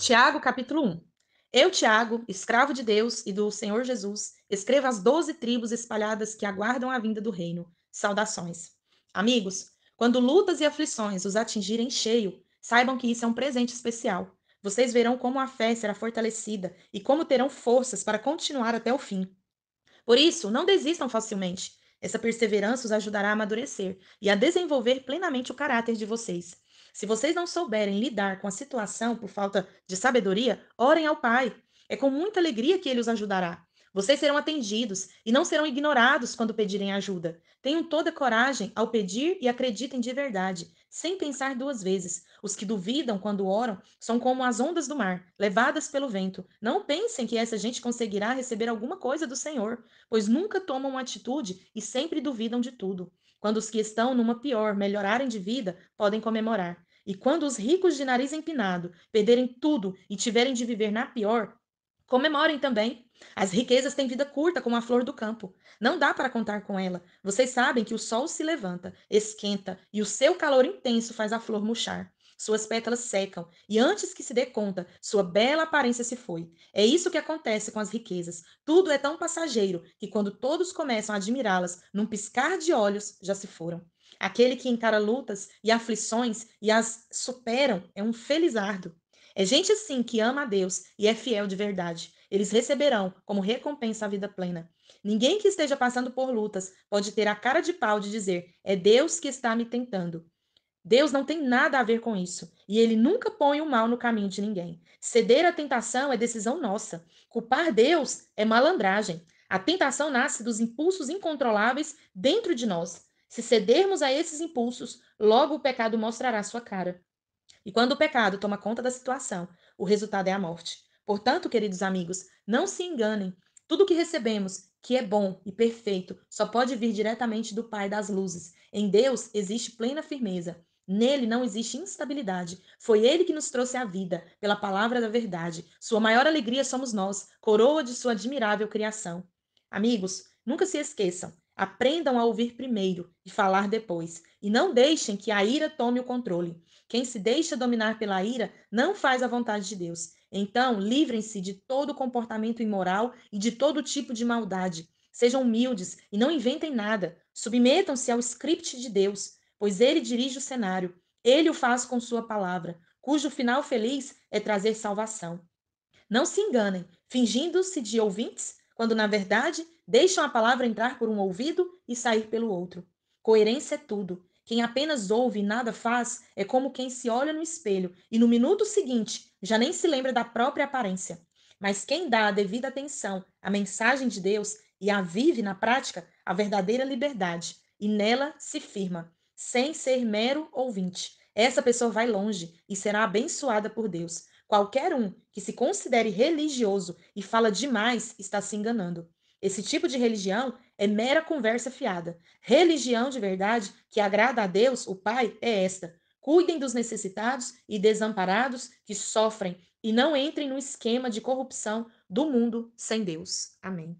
Tiago, capítulo 1. Eu, Tiago, escravo de Deus e do Senhor Jesus, escrevo às doze tribos espalhadas que aguardam a vinda do reino. Saudações. Amigos, quando lutas e aflições os atingirem cheio, saibam que isso é um presente especial. Vocês verão como a fé será fortalecida e como terão forças para continuar até o fim. Por isso, não desistam facilmente. Essa perseverança os ajudará a amadurecer e a desenvolver plenamente o caráter de vocês. Se vocês não souberem lidar com a situação por falta de sabedoria, orem ao Pai. É com muita alegria que ele os ajudará. Vocês serão atendidos e não serão ignorados quando pedirem ajuda. Tenham toda coragem ao pedir e acreditem de verdade, sem pensar duas vezes. Os que duvidam quando oram são como as ondas do mar, levadas pelo vento. Não pensem que essa gente conseguirá receber alguma coisa do Senhor, pois nunca tomam atitude e sempre duvidam de tudo. Quando os que estão numa pior melhorarem de vida, podem comemorar. E quando os ricos de nariz empinado perderem tudo e tiverem de viver na pior, comemorem também. As riquezas têm vida curta como a flor do campo. Não dá para contar com ela. Vocês sabem que o sol se levanta, esquenta e o seu calor intenso faz a flor murchar. Suas pétalas secam e antes que se dê conta, sua bela aparência se foi. É isso que acontece com as riquezas. Tudo é tão passageiro que quando todos começam a admirá-las, num piscar de olhos, já se foram. Aquele que encara lutas e aflições e as superam é um felizardo. É gente assim que ama a Deus e é fiel de verdade. Eles receberão como recompensa a vida plena. Ninguém que esteja passando por lutas pode ter a cara de pau de dizer: é Deus que está me tentando. Deus não tem nada a ver com isso, e ele nunca põe o mal no caminho de ninguém. Ceder à tentação é decisão nossa. Culpar Deus é malandragem. A tentação nasce dos impulsos incontroláveis dentro de nós se cedermos a esses impulsos, logo o pecado mostrará sua cara. E quando o pecado toma conta da situação, o resultado é a morte. Portanto, queridos amigos, não se enganem. Tudo que recebemos, que é bom e perfeito, só pode vir diretamente do Pai das luzes. Em Deus existe plena firmeza. Nele não existe instabilidade. Foi ele que nos trouxe a vida, pela palavra da verdade. Sua maior alegria somos nós, coroa de sua admirável criação. Amigos, nunca se esqueçam: Aprendam a ouvir primeiro e falar depois, e não deixem que a ira tome o controle. Quem se deixa dominar pela ira não faz a vontade de Deus. Então, livrem-se de todo comportamento imoral e de todo tipo de maldade. Sejam humildes e não inventem nada. Submetam-se ao script de Deus, pois ele dirige o cenário. Ele o faz com sua palavra, cujo final feliz é trazer salvação. Não se enganem, fingindo-se de ouvintes, quando na verdade deixam a palavra entrar por um ouvido e sair pelo outro. Coerência é tudo. Quem apenas ouve e nada faz é como quem se olha no espelho e no minuto seguinte já nem se lembra da própria aparência. Mas quem dá a devida atenção à mensagem de Deus e a vive na prática, a verdadeira liberdade, e nela se firma, sem ser mero ouvinte. Essa pessoa vai longe e será abençoada por Deus. Qualquer um que se considere religioso e fala demais está se enganando. Esse tipo de religião é mera conversa fiada. Religião de verdade que agrada a Deus, o Pai, é esta. Cuidem dos necessitados e desamparados que sofrem e não entrem no esquema de corrupção do mundo sem Deus. Amém.